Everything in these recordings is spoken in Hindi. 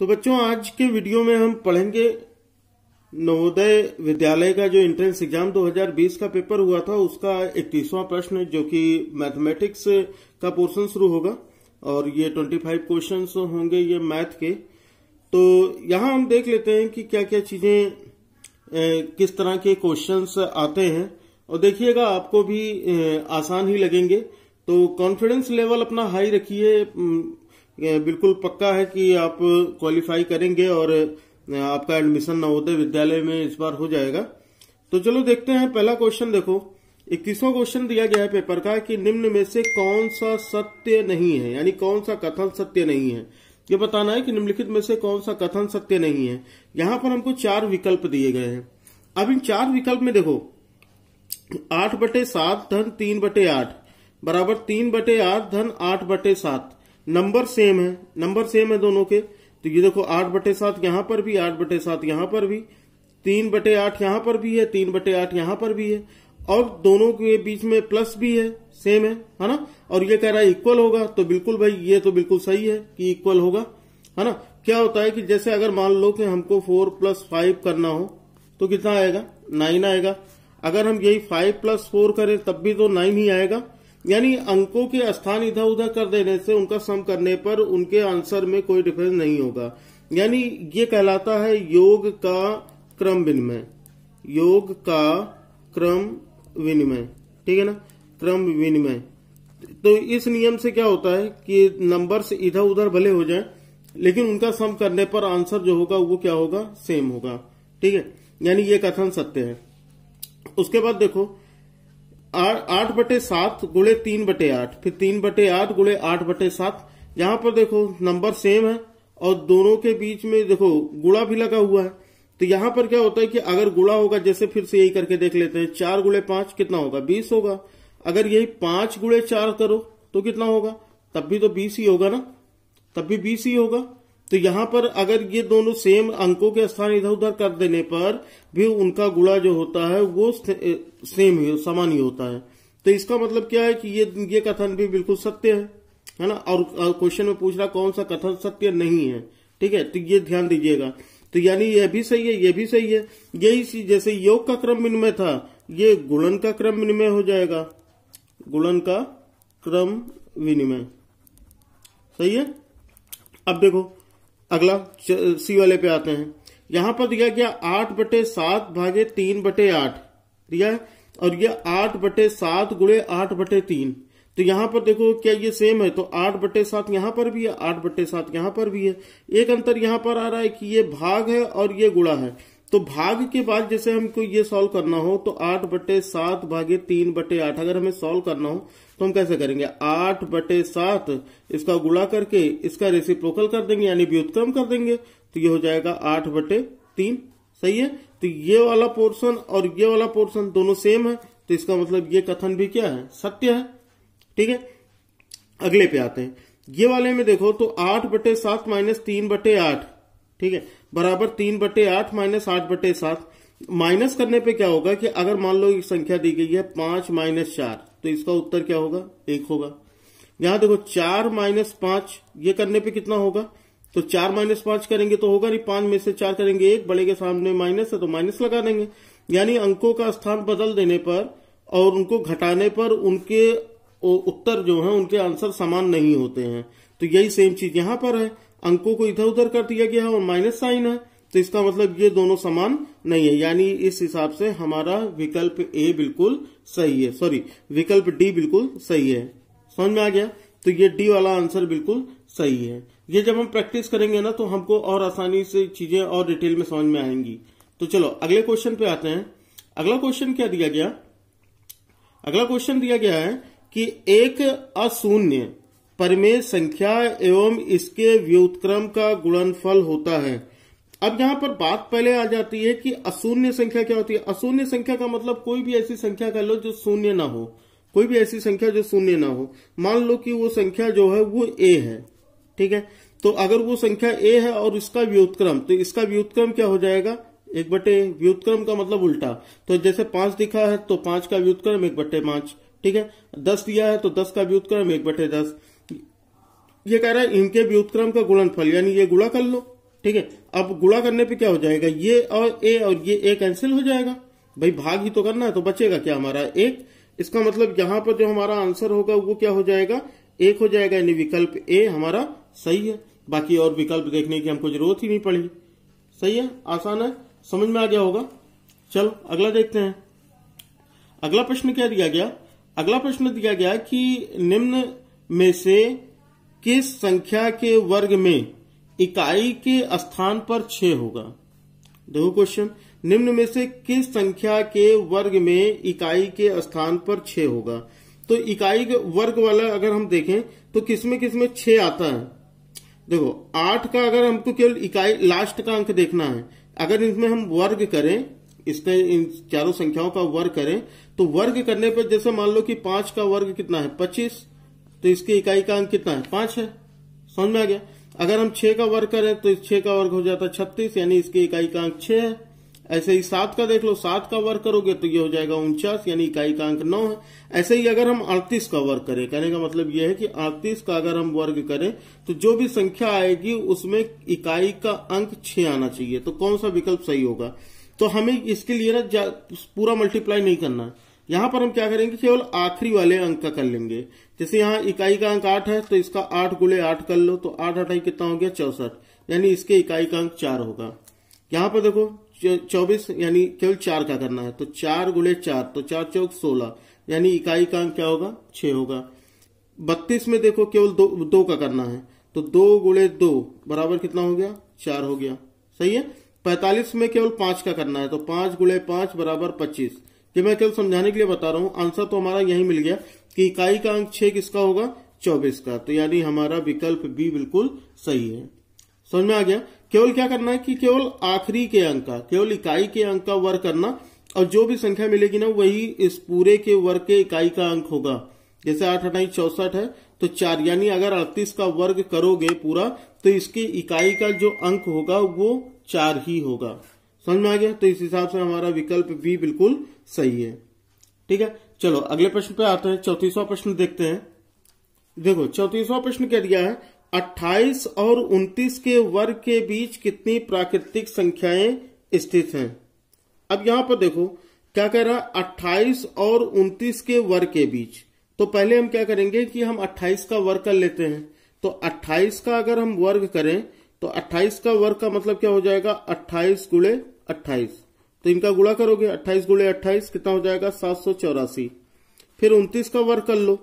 तो बच्चों आज के वीडियो में हम पढ़ेंगे नवोदय विद्यालय का जो एंट्रेंस एग्जाम 2020 का पेपर हुआ था उसका इकतीसवां प्रश्न जो कि मैथमेटिक्स का पोर्शन शुरू होगा और ये 25 क्वेश्चन होंगे ये मैथ के तो यहां हम देख लेते हैं कि क्या क्या चीजें किस तरह के क्वेश्चंस आते हैं और देखिएगा आपको भी आसान ही लगेंगे तो कॉन्फिडेंस लेवल अपना हाई रखिए बिल्कुल पक्का है कि आप क्वालिफाई करेंगे और आपका एडमिशन नवोदय विद्यालय में इस बार हो जाएगा तो चलो देखते हैं पहला क्वेश्चन देखो इक्कीसवा क्वेश्चन दिया गया है पेपर का कि निम्न में से कौन सा सत्य नहीं है यानी कौन सा कथन सत्य नहीं है ये बताना है कि निम्नलिखित में से कौन सा कथन सत्य नहीं है यहां पर हमको चार विकल्प दिए गए हैं अब इन चार विकल्प में देखो आठ बटे सात धन तीन बटे आठ बराबर तीन बटे आठ धन आठ बटे सात नंबर सेम है नंबर सेम है दोनों के तो ये देखो आठ बटे सात यहां पर भी आठ बटे सात यहां पर भी तीन बटे आठ यहां पर भी है तीन बटे आठ यहां पर भी है और दोनों के बीच में प्लस भी है सेम है है ना और ये कह रहा है इक्वल होगा तो बिल्कुल भाई ये तो बिल्कुल सही है कि इक्वल होगा है ना क्या होता है कि जैसे अगर मान लो कि हमको फोर प्लस फाइव करना हो तो कितना आएगा नाइन आएगा अगर हम यही फाइव प्लस फोर करें तब भी तो नाइन ही आएगा यानी अंकों के स्थान इधर उधर कर देने से उनका सम करने पर उनके आंसर में कोई डिफरेंस नहीं होगा यानी ये कहलाता है योग का क्रम विनिमय योग का क्रम विनिमय ठीक है ना क्रम विनिमय तो इस नियम से क्या होता है कि नंबर्स इधर उधर भले हो जाएं लेकिन उनका सम करने पर आंसर जो होगा वो क्या होगा सेम होगा ठीक है यानी ये कथन सत्य है उसके बाद देखो आठ बटे सात गुड़े तीन बटे आठ फिर तीन बटे आठ गुड़े आठ बटे सात यहाँ पर देखो नंबर सेम है और दोनों के बीच में देखो गुड़ा भी लगा हुआ है तो यहाँ पर क्या होता है कि अगर गुड़ा होगा जैसे फिर से यही करके देख लेते हैं चार गुड़े पांच कितना होगा बीस होगा अगर यही पांच गुड़े चार करो तो कितना होगा तब भी तो बीस ही होगा ना तब भी बीस ही होगा तो यहाँ पर अगर ये दोनों सेम अंकों के स्थान इधर उधर कर देने पर भी उनका गुणा जो होता है वो सेम ही समान ही होता है तो इसका मतलब क्या है कि ये ये कथन भी बिल्कुल सत्य है है ना और क्वेश्चन में पूछ रहा कौन सा कथन सत्य नहीं है ठीक है तो ये ध्यान दीजिएगा तो यानी यह भी सही है यह भी सही है यही जैसे योग का क्रम विनिमय था ये गुणन का क्रम विनिमय हो जाएगा गुणन का क्रम विनिमय सही है अब देखो अगला सी वाले पे आते हैं यहां पर दिया गया आठ बटे सात भागे तीन बटे आठ दिया है और ये आठ बटे सात गुड़े आठ बटे तीन तो यहां पर देखो क्या ये सेम है तो आठ बटे सात यहां पर भी है आठ बटे सात यहां पर भी है एक अंतर यहां पर आ रहा है कि ये भाग है और ये गुड़ा है तो भाग के बाद जैसे हमको ये सॉल्व करना हो तो आठ बटे सात भागे तीन बटे आठ अगर हमें सॉल्व करना हो तो हम कैसे करेंगे आठ बटे सात इसका गुणा करके इसका रेसिप्रोकल कर देंगे यानी व्युतक्रम कर देंगे तो ये हो जाएगा आठ बटे तीन सही है तो ये वाला पोर्शन और ये वाला पोर्शन दोनों सेम है तो इसका मतलब ये कथन भी क्या है सत्य है ठीक है अगले पे आते हैं ये वाले में देखो तो आठ बटे सात माइनस तीन बटे आठ ठीक है बराबर तीन बटे आठ माइनस आठ बटे सात माइनस करने पे क्या होगा कि अगर मान लो एक संख्या दी गई है पांच माइनस चार तो इसका उत्तर क्या होगा एक होगा यहां देखो चार माइनस पांच ये करने पे कितना होगा तो चार माइनस पांच करेंगे तो होगा नहीं पांच में से चार करेंगे एक बड़े के सामने माइनस है तो माइनस लगा देंगे यानी अंकों का स्थान बदल देने पर और उनको घटाने पर उनके उत्तर जो है उनके आंसर समान नहीं होते हैं तो यही सेम चीज यहां पर है अंकों को इधर उधर कर दिया गया है और माइनस साइन है तो इसका मतलब ये दोनों समान नहीं है यानी इस हिसाब से हमारा विकल्प ए बिल्कुल सही है सॉरी विकल्प डी बिल्कुल सही है समझ में आ गया तो ये डी वाला आंसर बिल्कुल सही है ये जब हम प्रैक्टिस करेंगे ना तो हमको और आसानी से चीजें और डिटेल में समझ में आएंगी तो चलो अगले क्वेश्चन पे आते हैं अगला क्वेश्चन क्या दिया गया अगला क्वेश्चन दिया गया है कि एक अशून्य परमेय संख्या एवं इसके व्युतक्रम का गुणनफल होता है अब यहां पर बात पहले आ जाती है कि अशून्य संख्या क्या होती है अशून्य संख्या का मतलब कोई भी ऐसी संख्या कह लो जो शून्य ना हो कोई भी ऐसी संख्या जो शून्य ना हो मान लो कि वो संख्या जो है वो ए है ठीक है तो अगर वो संख्या ए है और इसका व्युतक्रम तो इसका व्युतक्रम क्या हो जाएगा एक बटे व्युतक्रम का मतलब उल्टा तो जैसे पांच दिखा है तो पांच का व्युतक्रम एक बटे पांच ठीक है दस दिया है तो दस का व्युतक्रम एक बटे दस ये कह रहा है इनके व्युतक्रम का गुणनफल यानी ये गुणा कर लो ठीक है अब गुणा करने पे क्या हो जाएगा ये और ए और ये ए कैंसिल हो जाएगा भाई भाग ही तो करना है तो बचेगा क्या हमारा एक इसका मतलब यहां पर जो हमारा आंसर होगा वो क्या हो जाएगा एक हो जाएगा यानी विकल्प ए हमारा सही है बाकी और विकल्प देखने की हमको जरूरत ही नहीं पड़ी सही है आसान है समझ में आ गया होगा चलो अगला देखते हैं अगला प्रश्न क्या दिया गया अगला प्रश्न दिया गया कि निम्न में से किस संख्या के वर्ग में इकाई के स्थान पर छ होगा देखो क्वेश्चन निम्न में से किस संख्या के वर्ग में इकाई के स्थान पर छ होगा तो इकाई के वर्ग वाला अगर हम देखें तो किसमें किसमें छ आता है देखो आठ का अगर हमको केवल इकाई लास्ट का अंक देखना है अगर इसमें हम वर्ग करें इसने इन चारों संख्याओं का वर्ग करें तो वर्ग करने पर जैसे मान लो कि पांच का वर्ग कितना है पच्चीस तो इसकी इकाई का अंक कितना है पांच है समझ में आ गया अगर हम छह का वर्ग करें तो इस छह का वर्ग हो जाता है छत्तीस यानी इसकी इकाई का अंक छह ऐसे ही सात का देख लो सात का वर्ग करोगे तो ये हो जाएगा उनचास यानी इकाई का अंक नौ है ऐसे ही अगर हम अड़तीस का वर्ग करें कहने का मतलब यह है कि अड़तीस का अगर हम वर्ग करें तो जो भी संख्या आएगी उसमें इकाई का अंक छह आना चाहिए तो कौन सा विकल्प सही होगा तो हमें इसके लिए ना पूरा मल्टीप्लाई नहीं करना यहां पर हम क्या करेंगे केवल आखिरी वाले अंक का कर लेंगे जैसे यहाँ इकाई का अंक आठ है तो इसका आठ गुले आठ कर लो तो आठ अठाई कितना हो गया चौसठ यानी इसके इकाई का अंक चार होगा यहाँ पर देखो चौबीस यानी केवल चार का करना है तो चार गुले चार तो चार चौक सोलह यानी इकाई का अंक क्या होगा छह होगा बत्तीस में देखो केवल दो दो का करना है तो दो गुले दो बराबर कितना हो गया चार हो गया सही है पैतालीस में केवल पांच का करना है तो पांच गुले पांच बराबर पच्चीस ये मैं केवल समझाने के लिए बता रहा हूँ आंसर तो हमारा यही मिल गया कि इकाई का अंक छह किसका होगा चौबीस का तो यानी हमारा विकल्प बी बिल्कुल सही है समझ में आ गया केवल क्या करना है कि केवल आखिरी के अंक का केवल इकाई के अंक का वर्ग करना और जो भी संख्या मिलेगी ना वही इस पूरे के वर्ग के इकाई का अंक होगा जैसे आठ अठाई चौसठ है तो चार यानी अगर अड़तीस का वर्ग करोगे पूरा तो इसकी इकाई का जो अंक होगा वो चार ही होगा समझ में आ गया तो इस हिसाब से हमारा विकल्प बी बिल्कुल सही है ठीक है चलो अगले प्रश्न पे आते हैं चौतीसवा प्रश्न देखते हैं देखो चौतीसवा प्रश्न क्या दिया है 28 और 29 के वर्ग के बीच कितनी प्राकृतिक संख्याएं स्थित हैं अब यहां पर देखो क्या कह रहा है 28 और 29 के वर्ग के बीच तो पहले हम क्या करेंगे कि हम 28 का वर्ग कर लेते हैं तो 28 का अगर हम वर्ग करें तो 28 का वर्ग का मतलब क्या हो जाएगा 28 गुड़े अट्ठाईस तो इनका गुणा करोगे अट्ठाईस गुड़े अट्ठाईस कितना हो जाएगा सात सौ चौरासी फिर उन्तीस का वर्ग कर लो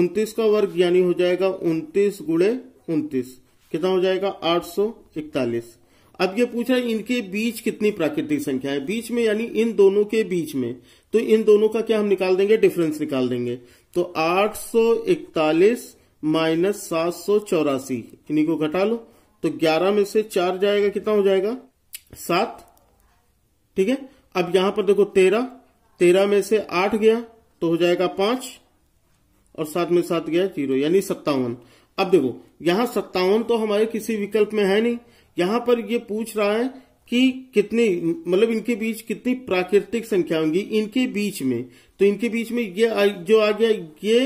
उन्तीस का वर्ग यानी हो जाएगा उन्तीस गुड़े उन्तीस कितना हो जाएगा आठ सौ इकतालीस अब ये पूछा इनके बीच कितनी प्राकृतिक संख्या है बीच में यानी इन दोनों के बीच में तो इन दोनों का क्या हम निकाल देंगे डिफरेंस निकाल देंगे तो आठ सौ इकतालीस माइनस सात सौ चौरासी इन्हीं को घटा लो तो ग्यारह में से चार जाएगा कितना हो जाएगा सात ठीक है अब यहां पर देखो तेरह तेरह में से आठ गया तो हो जाएगा पांच और सात में सात गया जीरो यानी सत्तावन अब देखो यहां सत्तावन तो हमारे किसी विकल्प में है नहीं यहां पर ये पूछ रहा है कि कितनी मतलब इनके बीच कितनी प्राकृतिक संख्या होंगी इनके बीच में तो इनके बीच में ये जो आ गया ये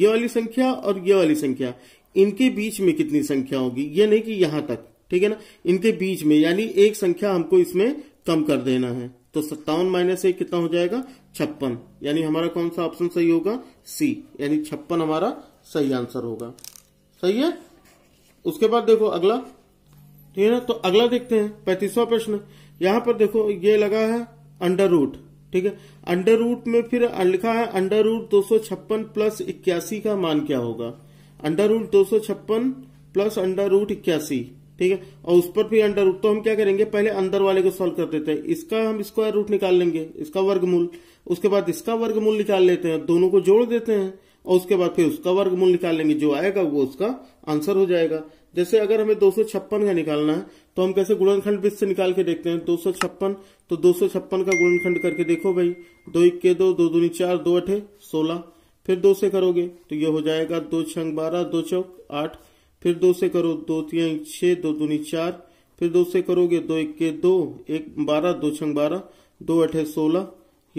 ये वाली संख्या और ये वाली संख्या इनके बीच में कितनी संख्या होगी ये नहीं कि यहां तक ठीक है ना इनके बीच में यानी एक संख्या हमको इसमें कम कर देना है तो सत्तावन माइनस एक कितना हो जाएगा छप्पन यानी हमारा कौन सा ऑप्शन सही होगा सी यानी छप्पन हमारा सही आंसर होगा सही है उसके बाद देखो अगला ठीक है ना तो अगला देखते हैं पैंतीसवा प्रश्न यहां पर देखो ये लगा है अंडर रूट ठीक है अंडर रूट में फिर लिखा है अंडर रूट दो प्लस इक्यासी का मान क्या होगा अंडर रूट दो प्लस अंडर रूट इक्यासी ठीक है और उस पर फिर अंडर रूट तो हम क्या करेंगे पहले अंदर वाले को सॉल्व कर देते हैं इसका हम स्क्वायर रूट निकाल लेंगे इसका वर्गमूल उसके बाद इसका वर्गमूल निकाल लेते हैं दोनों को जोड़ देते हैं और उसके बाद फिर उसका वर्गमूल निकाल लेंगे जो आएगा वो उसका आंसर हो जाएगा जैसे अगर हमें दो का निकालना है तो हम कैसे गुणनखंड बीस से निकाल के देखते हैं दो तो दो का गुणनखंड करके देखो भाई दो इक्के दो दो दूनी चार दो अठे सोलह फिर दो से करोगे तो ये हो जाएगा दो छंग बारह दो चौक आठ फिर दो से करो दो तीन छह दो दूनी चार फिर दो से करोगे दो एक के दो एक बारह दो छंग बारह दो अठे सोलह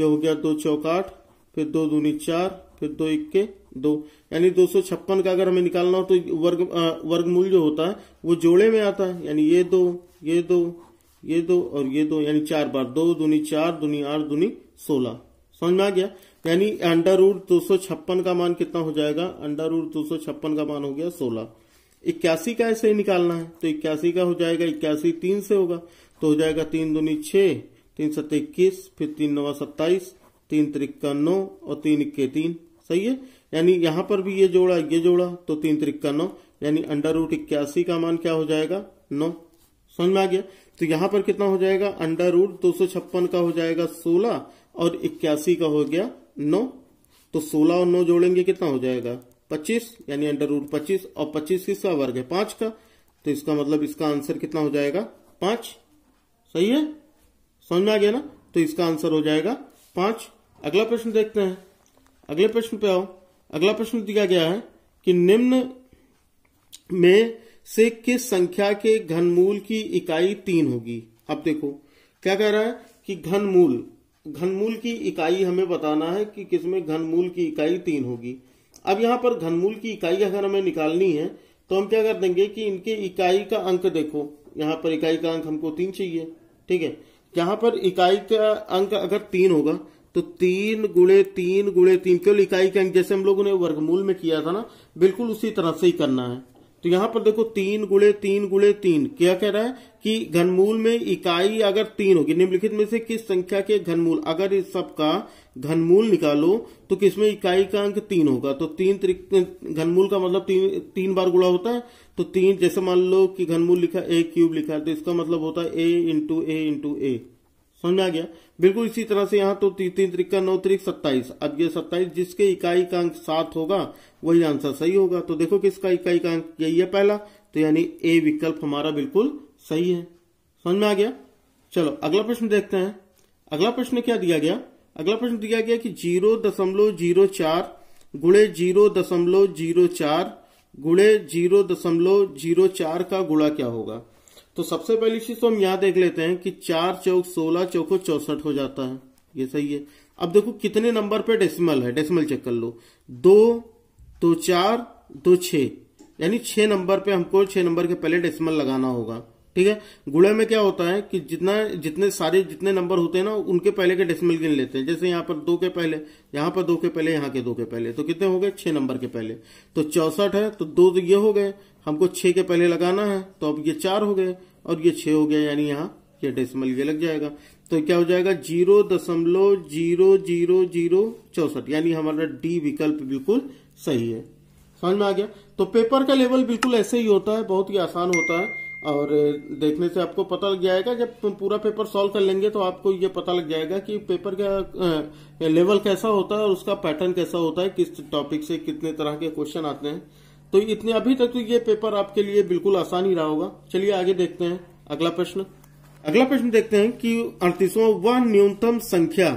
यह हो गया दो चौकाठ फिर दो दूनी चार फिर दो इक्के दो यानी दो सौ छप्पन का अगर हमें निकालना हो तो वर्ग वर्ग वर्गमूल जो होता है वो जोड़े में आता है यानी ये दो ये दो ये दो और ये दो यानी चार बार दो दूनी चार दूनी आठ दूनी सोलह समझ में आ गया यानी अंडर रूट दो सौ छप्पन का मान कितना हो जाएगा अंडर रूट दो सौ छप्पन का मान हो गया सोलह इक्यासी का ऐसे ही निकालना है तो इक्यासी का हो जाएगा इक्यासी तीन से होगा तो हो जाएगा तीन दूनी छह तीन सत्तर इक्कीस फिर तीन नवा सत्ताईस तीन तिरक्का नौ और तीन इक्के तीन सही है यानी यहां पर भी ये जोड़ा ये जोड़ा तो तीन तिरक्का नौ यानी अंडर रूट इक्यासी का मान क्या हो जाएगा नौ समझ में आ गया तो यहां पर कितना हो जाएगा अंडर रूट दो सौ छप्पन का हो जाएगा सोलह और इक्यासी का हो गया नौ तो सोलह और नौ जोड़ेंगे कितना हो जाएगा 25 यानी अंडर रूट पच्चीस और 25 किसका वर्ग है पांच का तो इसका मतलब इसका आंसर कितना हो जाएगा पांच सही है समझ में आ गया ना तो इसका आंसर हो जाएगा पांच अगला प्रश्न देखते हैं अगले प्रश्न पे आओ अगला प्रश्न दिया गया है कि निम्न में से किस संख्या के घनमूल की इकाई तीन होगी अब देखो क्या कह रहा है कि घनमूल घनमूल की इकाई हमें बताना है कि किसमें घनमूल की इकाई तीन होगी अब यहाँ पर घनमूल की इकाई अगर हमें निकालनी है तो हम क्या कर देंगे कि इनके इकाई का अंक देखो यहाँ पर इकाई का अंक हमको तीन चाहिए ठीक है यहाँ पर इकाई का अंक अगर तीन होगा तो तीन गुड़े तीन गुड़े तीन केवल इकाई के अंक जैसे हम लोगों ने वर्गमूल में किया था ना बिल्कुल उसी तरह से ही करना है तो यहां पर देखो तीन गुड़े तीन गुड़े तीन क्या कह रहा है कि घनमूल में इकाई अगर तीन होगी निम्नलिखित में से किस संख्या के घनमूल अगर इस सबका घनमूल निकालो तो किसमें इकाई का अंक तीन होगा तो तीन घनमूल का मतलब तीन तीन बार गुड़ा होता है तो तीन जैसे मान लो कि घनमूल लिखा ए क्यूब लिखा तो इसका मतलब होता है ए इंटू ए इंटू ए समझ में आ गया बिल्कुल इसी तरह से यहाँ तो तीन त्रिका नौ त्रिक सत्ताईस अब ये सत्ताईस जिसके इकाई का अंक सात होगा वही आंसर सही होगा तो देखो किसका इकाई का अंक यही है पहला तो यानी ए विकल्प हमारा बिल्कुल सही है समझ में आ गया चलो अगला प्रश्न देखते हैं अगला प्रश्न क्या दिया गया अगला प्रश्न दिया गया कि जीरो दशमलव जीरो चार गुणे जीरो दशमलव जीरो चार गुणे जीरो दशमलव जीरो चार का गुणा क्या होगा तो सबसे पहली चीज तो हम यहां देख लेते हैं कि चार चौक सोलह चौको चौसठ हो जाता है ये सही है अब देखो कितने नंबर पे डेसिमल है डेसिमल चेक कर लो दो दो चार दो छ यानी छह नंबर पे हमको छह नंबर के पहले डेसिमल लगाना होगा ठीक है गुणे में क्या होता है कि जितना जितने सारे जितने नंबर होते हैं ना उनके पहले के डेसिमल गिन लेते हैं जैसे यहां पर दो के पहले यहां पर दो के पहले यहां के दो के पहले तो कितने हो गए छह नंबर के पहले तो चौसठ है तो दो तो ये हो गए हमको छह के पहले लगाना है तो अब ये चार हो गए और ये छह हो गया यानी यहाँ ये डेसिमल ये लग जाएगा तो क्या हो जाएगा जीरो दशमलव जीरो जीरो जीरो चौसठ यानी हमारा डी विकल्प बिल्कुल सही है समझ में आ गया तो पेपर का लेवल बिल्कुल ऐसे ही होता है बहुत ही आसान होता है और देखने से आपको पता लग जाएगा जब पूरा पेपर सॉल्व कर लेंगे तो आपको ये पता लग जाएगा कि पेपर का लेवल कैसा होता है और उसका पैटर्न कैसा होता है किस टॉपिक से कितने तरह के क्वेश्चन आते हैं तो इतने अभी तक तो ये पेपर आपके लिए बिल्कुल आसान ही रहा होगा चलिए आगे देखते हैं अगला प्रश्न अगला प्रश्न देखते हैं कि अड़तीसवा वह न्यूनतम संख्या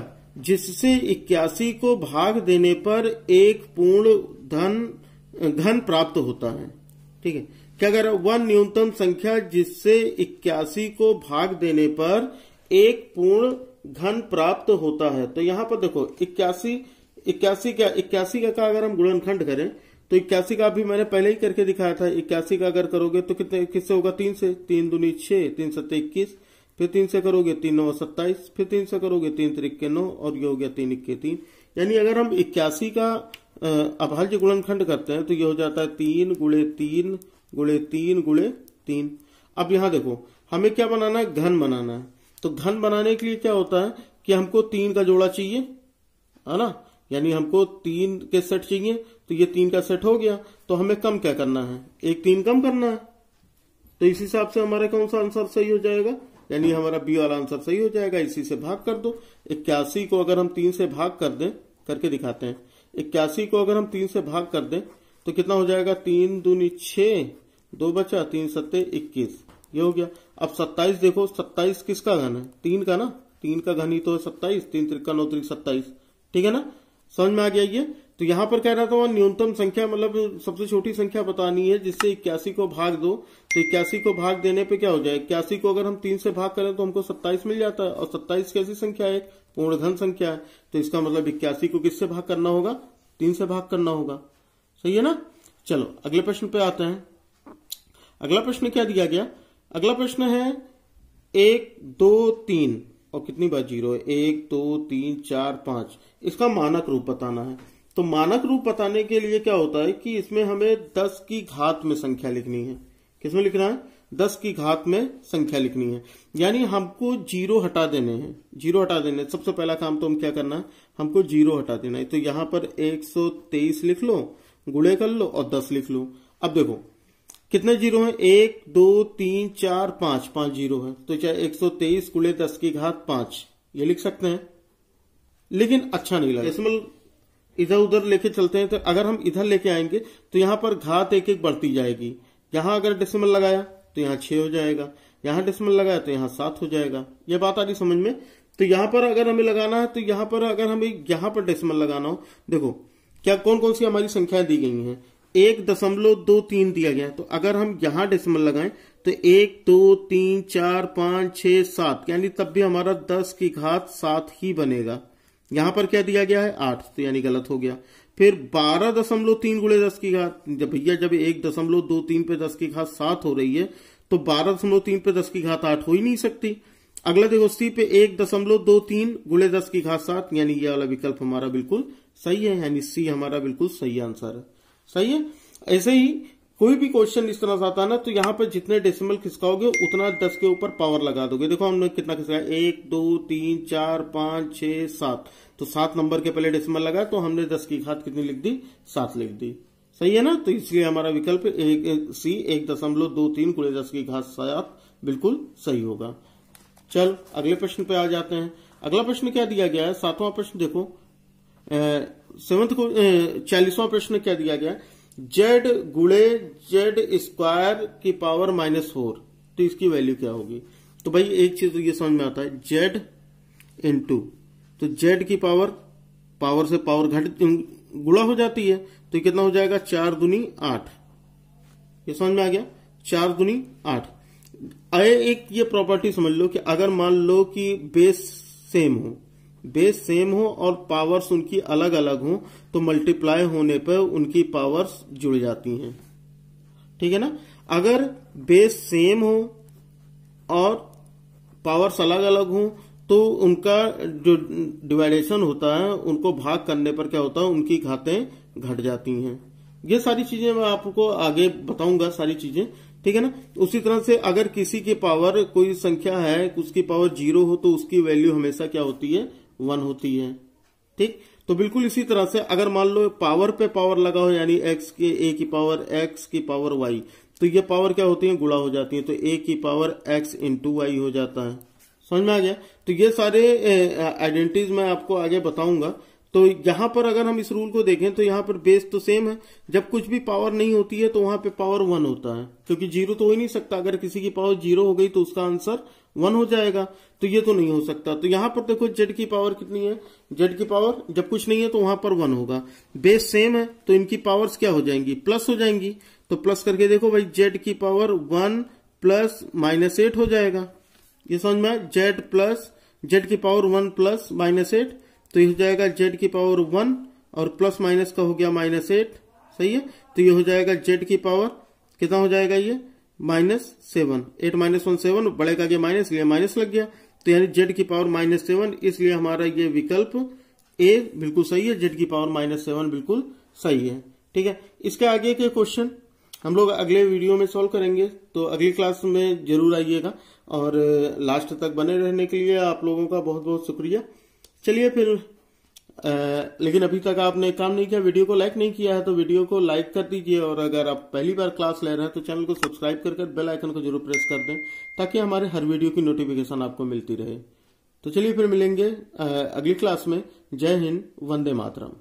जिससे इक्यासी को भाग देने पर एक पूर्ण धन घन प्राप्त होता है ठीक है कि अगर वह न्यूनतम संख्या जिससे इक्यासी को भाग देने पर एक पूर्ण घन प्राप्त होता है तो यहां पर देखो इक्यासी इक्यासी का इक्यासी का, अगर हम गुणनखंड करें तो इक्यासी का भी मैंने पहले ही करके दिखाया था इक्यासी का अगर करोगे तो कितने किससे होगा तीन से तीन दूनी छह तीन सत्तर इक्कीस फिर तीन से करोगे तीन नौ सत्ताईस फिर तीन से करोगे तीन तरीके नौ और ये हो गया तीन इक्के तीन यानी अगर हम इक्यासी का अभाज्य जो गुणनखंड करते हैं तो ये हो जाता है तीन गुड़े तीन गुड़े तीन गुड़े तीन अब यहां देखो हमें क्या बनाना है घन बनाना है तो घन बनाने के लिए क्या होता है कि हमको तीन का जोड़ा चाहिए है ना यानी हमको तीन के सेट चाहिए तो ये तीन का सेट हो गया तो हमें कम क्या करना है एक तीन कम करना है तो इस हिसाब से हमारा कौन सा आंसर सही हो जाएगा यानी हमारा बी वाला आंसर सही हो जाएगा इसी से भाग कर दो इक्यासी को अगर हम तीन से भाग कर दें करके दिखाते हैं इक्यासी को अगर हम तीन से भाग कर दें तो कितना हो जाएगा तीन दूनी छ दो बचा तीन सत्ते इक्कीस ये हो गया अब सत्ताईस देखो सत्ताईस किसका घन है तीन का ना तीन का घन ही तो है सत्ताईस तीन त्रिका नौ त्रिक सत्ताईस ठीक है ना समझ में आ गया ये तो यहाँ पर कह रहा था न्यूनतम संख्या मतलब सबसे छोटी संख्या बतानी है जिससे इक्यासी को भाग दो तो इक्यासी को भाग देने पे क्या हो जाए इक्यासी को अगर हम तीन से भाग करें तो हमको सत्ताईस मिल जाता है और सत्ताईस कैसी संख्या है पूर्ण धन संख्या है तो इसका मतलब इक्यासी को किससे भाग करना होगा तीन से भाग करना होगा सही है ना चलो अगले प्रश्न पे आते हैं अगला प्रश्न क्या दिया गया अगला प्रश्न है एक दो तीन और कितनी बार जीरो है एक दो तीन चार पांच इसका मानक रूप बताना है तो मानक रूप बताने के लिए क्या होता है कि इसमें हमें दस की घात में संख्या लिखनी है किसमें लिखना है दस की घात में संख्या लिखनी है यानी हमको जीरो हटा देने हैं जीरो हटा देने सबसे पहला काम तो हम क्या करना है हमको जीरो हटा देना है तो यहां पर एक सौ तेईस लिख लो गुड़े कर लो और दस लिख लो अब देखो कितने जीरो हैं एक दो तीन चार पांच पांच जीरो है तो चाहे एक सौ तेईस गुड़े दस की घात पांच ये लिख सकते हैं लेकिन अच्छा नहीं लगा इसमें इधर उधर लेके चलते हैं तो अगर हम इधर लेके आएंगे तो यहां पर घात एक एक बढ़ती जाएगी यहां अगर डेसिमल लगाया तो यहाँ छह हो जाएगा यहाँ डेसिमल लगाया तो यहाँ सात हो जाएगा ये बात आ रही समझ में तो यहाँ पर अगर हमें लगाना है तो यहाँ पर अगर हमें यहाँ पर डेसिमल लगाना हो देखो क्या कौन कौन सी हमारी संख्याएं दी गई हैं एक दशमलव दो तीन दिया गया है तो अगर हम यहाँ डेसिमल लगाएं तो एक दो तीन चार पांच छह सात यानी तब भी हमारा दस की घात सात ही बनेगा यहां पर क्या दिया गया है आठ तो यानी गलत हो गया फिर बारह दशमलव तीन गुड़े दस की घात जब भैया जब एक दशमलव दो तीन पे दस की घात सात हो रही है तो बारह दशमलव तीन पे दस की घात आठ हो ही नहीं सकती अगला देखो सी पे एक दशमलव दो तीन गुड़े दस की घात सात यानी ये वाला विकल्प हमारा बिल्कुल सही है यानी सी हमारा बिल्कुल सही आंसर है सही है ऐसे ही कोई भी क्वेश्चन इस तरह से आता है ना तो यहाँ पर जितने डेसिमल खिसकाओगे उतना दस के ऊपर पावर लगा दोगे देखो हमने कितना खिसकाया एक दो तीन चार पांच छह सात तो सात नंबर के पहले डेसिमल लगा तो हमने दस की घात कितनी लिख दी सात लिख दी सही है ना तो इसलिए हमारा विकल्प एक, सी एक दशमलव दो तीन कुड़े दस की घात सात बिल्कुल सही होगा चल अगले प्रश्न पे आ जाते हैं अगला प्रश्न क्या दिया गया है सातवां प्रश्न देखो सेवंथ को चालीसवां प्रश्न क्या दिया गया है जेड गुड़े जेड स्क्वायर की पावर माइनस फोर तो इसकी वैल्यू क्या होगी तो भाई एक चीज तो ये समझ में आता है जेड इंटू तो जेड की पावर पावर से पावर घट गुड़ा हो जाती है तो कितना हो जाएगा चार दुनी आठ ये समझ में आ गया चार दुनी आठ आए एक ये प्रॉपर्टी समझ लो कि अगर मान लो कि बेस सेम हो बेस सेम हो और पावर्स उनकी अलग अलग हो तो मल्टीप्लाई होने पर उनकी पावर्स जुड़ जाती हैं ठीक है ना अगर बेस सेम हो और पावर्स अलग अलग हो तो उनका जो डिवाइडेशन होता है उनको भाग करने पर क्या होता है उनकी घातें घट जाती हैं ये सारी चीजें मैं आपको आगे बताऊंगा सारी चीजें ठीक है ना उसी तरह से अगर किसी की पावर कोई संख्या है उसकी पावर जीरो हो तो उसकी वैल्यू हमेशा क्या होती है वन होती है ठीक तो बिल्कुल इसी तरह से अगर मान लो पावर पे पावर लगा हो यानी एक्स के ए की पावर एक्स की पावर वाई तो ये पावर क्या होती है गुड़ा हो जाती है तो ए की पावर एक्स इंटू वाई हो जाता है समझ में आ गया तो ये सारे आइडेंटिटीज मैं आपको आगे बताऊंगा तो यहां पर अगर हम इस रूल को देखें तो यहां पर बेस तो सेम है जब कुछ भी पावर नहीं होती है तो वहां पे पावर वन होता है क्योंकि जीरो तो हो ही नहीं सकता अगर किसी की पावर जीरो हो गई तो उसका आंसर वन हो जाएगा तो ये तो नहीं हो सकता तो यहां पर देखो जेड की पावर कितनी है जेड की पावर जब कुछ नहीं है तो वहां पर वन होगा बेस सेम है तो इनकी पावर्स क्या हो जाएंगी प्लस हो जाएंगी तो प्लस करके देखो भाई जेड की power one plus minus eight हो जाएगा ये समझ में जेड प्लस जेड की power one plus minus eight तो ये हो जाएगा जेड की पावर वन और प्लस माइनस का हो गया माइनस एट सही है तो ये हो जाएगा जेड की पावर कितना हो जाएगा ये minus seven eight minus one seven बढ़ेगा गया माइनस लिया माइनस लग गया तो यानी जेड की पावर माइनस सेवन इसलिए हमारा ये विकल्प ए बिल्कुल सही है जेड की पावर माइनस सेवन बिल्कुल सही है ठीक है इसके आगे के क्वेश्चन हम लोग अगले वीडियो में सॉल्व करेंगे तो अगली क्लास में जरूर आइएगा और लास्ट uh, तक बने रहने के लिए आप लोगों का बहुत बहुत शुक्रिया चलिए फिर आ, लेकिन अभी तक आपने काम नहीं किया वीडियो को लाइक नहीं किया है तो वीडियो को लाइक कर दीजिए और अगर आप पहली बार क्लास ले रहे हैं तो चैनल को सब्सक्राइब कर कर बेल आइकन को जरूर प्रेस कर दें ताकि हमारे हर वीडियो की नोटिफिकेशन आपको मिलती रहे तो चलिए फिर मिलेंगे आ, अगली क्लास में जय हिंद वंदे मातरम